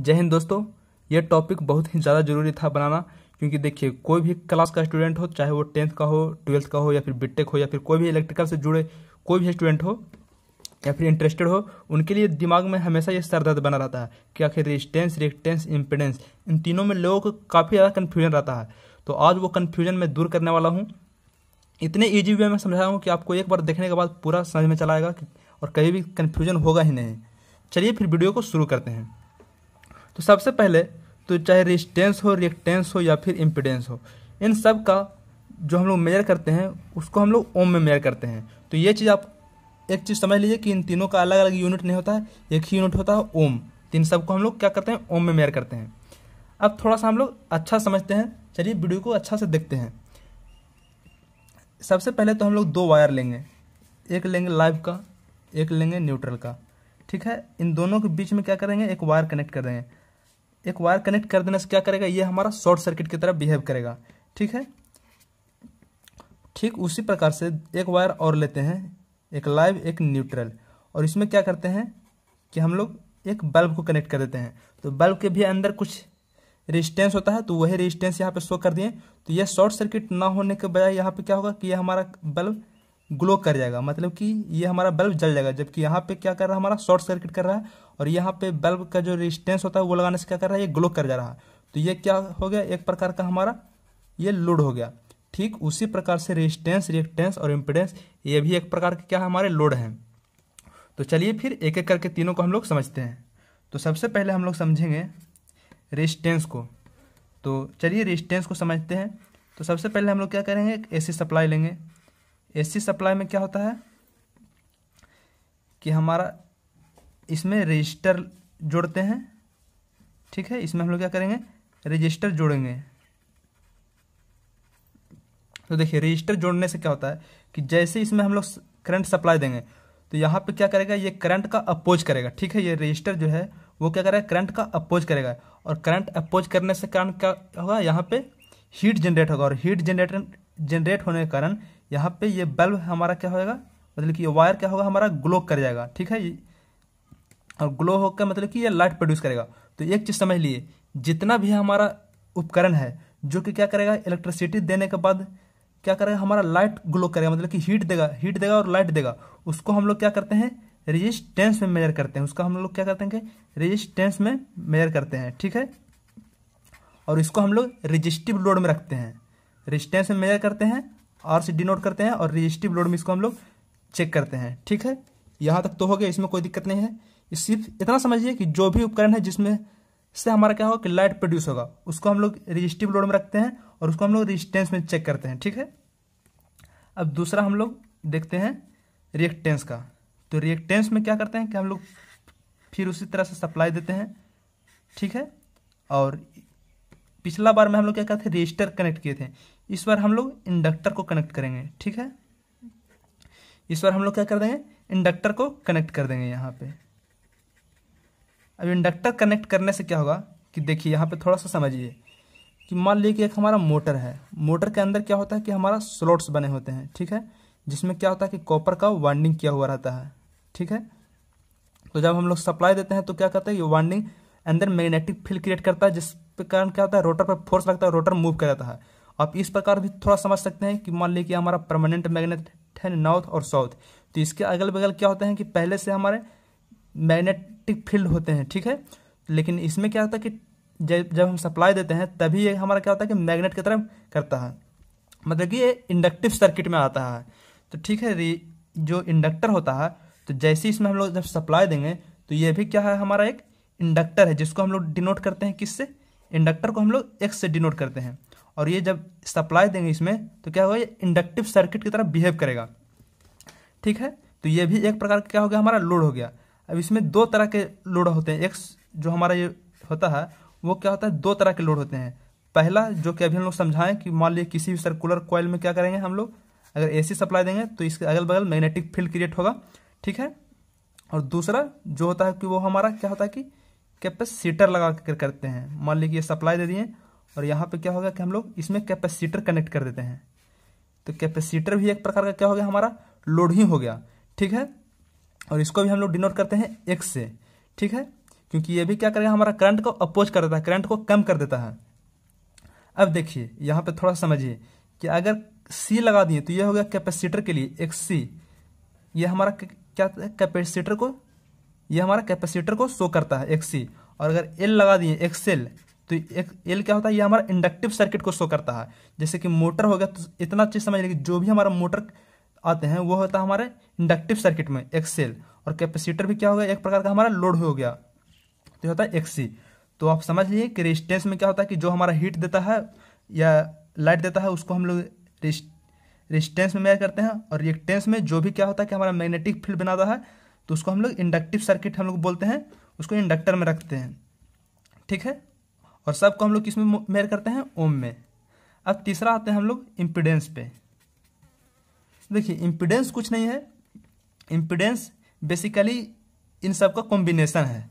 जय हिंद दोस्तों ये टॉपिक बहुत ही ज़्यादा ज़रूरी था बनाना क्योंकि देखिए कोई भी क्लास का स्टूडेंट हो चाहे वो टेंथ का हो ट्वेल्थ का हो या फिर बीटेक हो या फिर कोई भी इलेक्ट्रिकल से जुड़े कोई भी स्टूडेंट हो या फिर इंटरेस्टेड हो उनके लिए दिमाग में हमेशा ये सरदर्द बना रहता है कि आखिर रिस्टेंस रिएक्टेंस इम्पिडेंस इन तीनों में लोगों को काफ़ी ज़्यादा कन्फ्यूजन रहता है तो आज वो कन्फ्यूजन मैं दूर करने वाला हूँ इतने ईजी वे में समझा रहा हूँ कि आपको एक बार देखने के बाद पूरा समझ में चला आएगा और कभी भी कन्फ्यूजन होगा ही नहीं चलिए फिर वीडियो को शुरू करते हैं तो सबसे पहले तो चाहे रिस्टेंस हो रिएक्टेंस हो या फिर इम्पिडेंस हो इन सब का जो हम लोग मेजर करते हैं उसको हम लोग ओम में मेजर करते हैं तो ये चीज़ आप एक चीज़ समझ लीजिए कि इन तीनों का अलग अलग यूनिट नहीं होता है एक ही यूनिट होता है ओम तीन सब को हम लोग क्या करते हैं ओम में मेयर करते हैं अब थोड़ा सा हम लोग अच्छा समझते हैं चलिए वीडियो को अच्छा से देखते हैं सबसे पहले तो हम लोग दो वायर लेंगे एक लेंगे लाइव का एक लेंगे न्यूट्रल का ठीक है इन दोनों के बीच में क्या करेंगे एक वायर कनेक्ट कर देंगे एक वायर कनेक्ट कर देने से क्या करेगा ये हमारा शॉर्ट सर्किट की तरह बिहेव करेगा ठीक है ठीक उसी प्रकार से एक वायर और लेते हैं एक लाइव एक न्यूट्रल और इसमें क्या करते हैं कि हम लोग एक बल्ब को कनेक्ट कर देते हैं तो बल्ब के भी अंदर कुछ रेजिस्टेंस होता है तो वही रेजिस्टेंस यहाँ पे शो कर दिए तो यह शॉर्ट सर्किट ना होने के बजाय यहाँ पे क्या होगा कि यह हमारा बल्ब ग्लो कर जाएगा मतलब कि ये हमारा बल्ब जल जाएगा जबकि यहाँ पे क्या कर रहा है हमारा शॉर्ट सर्किट कर रहा है और यहाँ पे बल्ब का जो रेजिस्टेंस होता है वो लगाने से क्या कर रहा है ये ग्लो कर जा रहा है तो ये क्या हो गया एक प्रकार का हमारा ये लोड हो गया ठीक उसी प्रकार से रेजिस्टेंस रिएक्टेंस और इम्पिडेंस ये भी एक प्रकार के क्या हमारे लोड हैं तो चलिए फिर एक एक करके तीनों को हम लोग समझते हैं तो सबसे पहले हम लोग समझेंगे रेजिस्टेंस को तो चलिए रेजिस्टेंस को समझते हैं तो सबसे पहले हम लोग क्या करेंगे एक एसी सप्लाई लेंगे एसी सप्लाई में क्या होता है कि हमारा इसमें रजिस्टर जोड़ते हैं ठीक है इसमें हम लोग क्या करेंगे रजिस्टर जोड़ेंगे तो देखिए रजिस्टर जोड़ने से क्या होता है कि जैसे इसमें हम लोग करंट सप्लाई देंगे तो यहाँ पे क्या करेगा ये करंट का अपोज करेगा ठीक है ये रजिस्टर जो है वो क्या करेगा करंट का अपोज करेगा और करंट अपोज करने से कारण क्या होगा यहाँ पे हीट जनरेट होगा और हीट जनरेटर जनरेट होने के कारण यहाँ पे ये बल्ब हमारा क्या होगा मतलब कि ये वायर क्या होगा हमारा ग्लो कर जाएगा ठीक है और ग्लो हो का मतलब कि ये लाइट प्रोड्यूस करेगा तो एक चीज़ समझ लिए जितना भी हमारा उपकरण है जो कि क्या करेगा इलेक्ट्रिसिटी देने के बाद क्या करेगा हमारा लाइट ग्लो करेगा मतलब कि हीट देगा हीट देगा और लाइट देगा उसको हम लोग क्या करते हैं रेजिस्टेंस में मेजर करते हैं उसका हम लोग क्या करते हैं रेजिस्टेंस में मेजर करते हैं ठीक है और इसको हम लोग रजिस्टिव लोड में रखते हैं रेजिस्टेंस में मेजर करते हैं आर से डिनोट करते हैं और रजिस्टिव लोड में इसको हम लोग चेक करते हैं ठीक है यहाँ तक तो हो गया इसमें कोई दिक्कत नहीं है सिर्फ इतना समझिए कि जो भी उपकरण है जिसमें से हमारा क्या होगा कि लाइट प्रोड्यूस होगा उसको हम लोग रजिस्टिव लोड में रखते हैं और उसको हम लोग रजिस्टेंस में चेक करते हैं ठीक है अब दूसरा हम लोग देखते हैं रिएक्टेंस का तो रिएक्टेंस में क्या करते हैं कि हम लोग फिर उसी तरह से सप्लाई देते हैं ठीक है और पिछला बार में हम लोग क्या करते रजिस्टर कनेक्ट किए थे इस बार हम लोग इंडक्टर को कनेक्ट करेंगे ठीक है इस बार हम लोग क्या कर देंगे इंडक्टर को कनेक्ट कर देंगे यहाँ पे अब इंडक्टर कनेक्ट करने से क्या होगा कि देखिए यहाँ पे थोड़ा सा समझिए कि मान लीजिए कि एक हमारा मोटर है मोटर के अंदर क्या होता है कि हमारा स्लॉट्स बने होते हैं ठीक है जिसमें क्या होता है कि कॉपर का वाइंडिंग किया हुआ रहता है ठीक है तो जब हम लोग सप्लाई देते हैं तो क्या करते हैं ये वाइंडिंग अंदर मैग्नेटिक फील्ड क्रिएट करता है जिस कारण क्या होता है रोटर पर फोर्स लगता है रोटर मूव कर जाता है आप इस प्रकार भी थोड़ा समझ सकते हैं कि मान लीजिए कि हमारा परमानेंट मैग्नेट है नॉर्थ और साउथ तो इसके अगल बगल क्या होते हैं कि पहले से हमारे मैग्नेटिक फील्ड होते हैं ठीक है लेकिन इसमें क्या होता है कि जब जब हम सप्लाई देते हैं तभी ये हमारा क्या होता है कि मैग्नेट की तरफ करता है मतलब कि ये इंडक्टिव सर्किट में आता है तो ठीक है जो इंडक्टर होता है तो जैसे इसमें हम लोग जब सप्लाई देंगे तो ये भी क्या है हमारा एक इंडक्टर है जिसको हम लोग डिनोट करते हैं किससे इंडक्टर को हम लोग एक्स से डिनोट करते हैं और ये जब सप्लाई देंगे इसमें तो क्या होगा ये इंडक्टिव सर्किट की तरह बिहेव करेगा ठीक है तो ये भी एक प्रकार का क्या हो गया हमारा लोड हो गया अब इसमें दो तरह के लोड होते हैं एक जो हमारा ये होता है वो क्या होता है दो तरह के लोड होते हैं पहला जो कि अभी हम लोग समझाएं कि मान लीजिए किसी भी सर्कुलर कॉयल में क्या करेंगे हम लोग अगर एसी सप्लाई देंगे तो इसके अगल बगल मैग्नेटिक फील्ड क्रिएट होगा ठीक है और दूसरा जो होता है कि वो हमारा क्या होता है कि कैपेसिटर लगा कर करते हैं मान लीजिए सप्लाई दे दिए और यहाँ पे क्या होगा कि हम लोग इसमें कैपेसिटर कनेक्ट कर देते हैं तो कैपेसिटर भी एक प्रकार का क्या हो गया हमारा लोड ही हो गया ठीक है और इसको भी हम लोग डिनोट करते हैं एक्स से ठीक है क्योंकि ये भी क्या करेगा हमारा करंट को अपोज कर देता है करंट को कम कर देता है अब देखिए यहाँ पे थोड़ा समझिए कि अगर सी लगा दिए तो यह हो गया कैपेसिटर के लिए एक्स सी यह हमारा क्या कैपेसिटर को यह हमारा कैपेसिटर को शो करता है एक्स सी और अगर एल लगा दिए एक्स एल तो एक एल क्या होता है ये हमारा इंडक्टिव सर्किट को शो करता है जैसे कि मोटर हो गया तो इतना चीज़ समझ लीजिए कि जो भी हमारा मोटर आते हैं वो होता है हमारे इंडक्टिव सर्किट में एक्सेल और कैपेसिटर भी क्या हो गया एक प्रकार का हमारा लोड हो गया तो होता है एक्सी तो आप समझ लीजिए कि रेजिस्टेंस में क्या होता है कि जो हमारा हीट देता है या लाइट देता है उसको हम लोग रेजिस्टेंस में मेयर करते हैं और रिएक्टेंस में जो भी क्या होता है कि हमारा मैग्नेटिक फील्ड बनाता है तो उसको हम लोग इंडक्टिव सर्किट हम लोग बोलते हैं उसको इंडक्टर में रखते हैं ठीक है और सबको हम लोग किस में मेयर करते हैं ओम में अब तीसरा आते हैं हम लोग इम्पिडेंस पे देखिए इम्पिडेंस कुछ नहीं है इम्पिडेंस बेसिकली इन सब का कॉम्बिनेशन है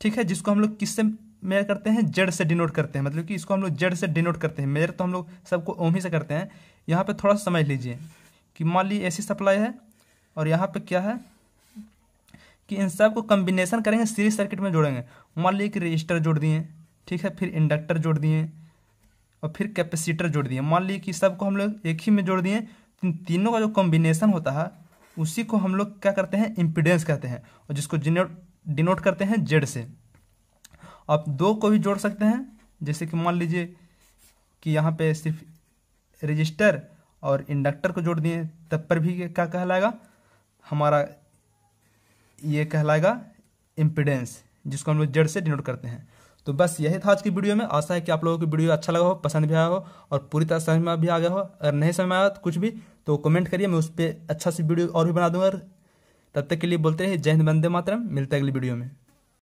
ठीक है जिसको हम लोग किससे मेयर करते हैं जड़ से डिनोट करते हैं मतलब कि इसको हम लोग जड़ से डिनोट करते हैं मेयर तो हम लोग सबको ओम ही से करते हैं यहाँ पे थोड़ा समझ लीजिए कि मान लीजिए ऐसी सप्लाई है और यहाँ पे क्या है कि इन सब को कम्बिनेशन करेंगे सीरीज सर्किट में जोड़ेंगे मान ली कि रजिस्टर जोड़ दिए ठीक है फिर इंडक्टर जोड़ दिए और फिर कैपेसिटर जोड़ दिए मान ली कि सबको हम लोग एक ही में जोड़ दिए तीनों का जो कॉम्बिनेशन होता है उसी को हम लोग क्या करते हैं इम्पिडेंस कहते हैं और जिसको डिनोट करते हैं जेड से आप दो को भी जोड़ सकते हैं जैसे कि मान लीजिए कि यहाँ पे सिर्फ रजिस्टर और इंडक्टर को जोड़ दिए तब पर भी क्या कहलाएगा हमारा ये कहलाएगा इम्पिडेंस जिसको हम लोग जड़ से डिनोट करते हैं तो बस यही था आज की वीडियो में आशा है कि आप लोगों को वीडियो अच्छा लगा हो पसंद भी आया हो और पूरी तरह समझ में भी आ गया हो अगर नहीं समझ में आया तो कुछ भी तो कमेंट करिए मैं उस पर अच्छा सी वीडियो और भी बना दूंगा तब तक के लिए बोलते हैं जय हिंद वंदे मातरम मिलते अगली वीडियो में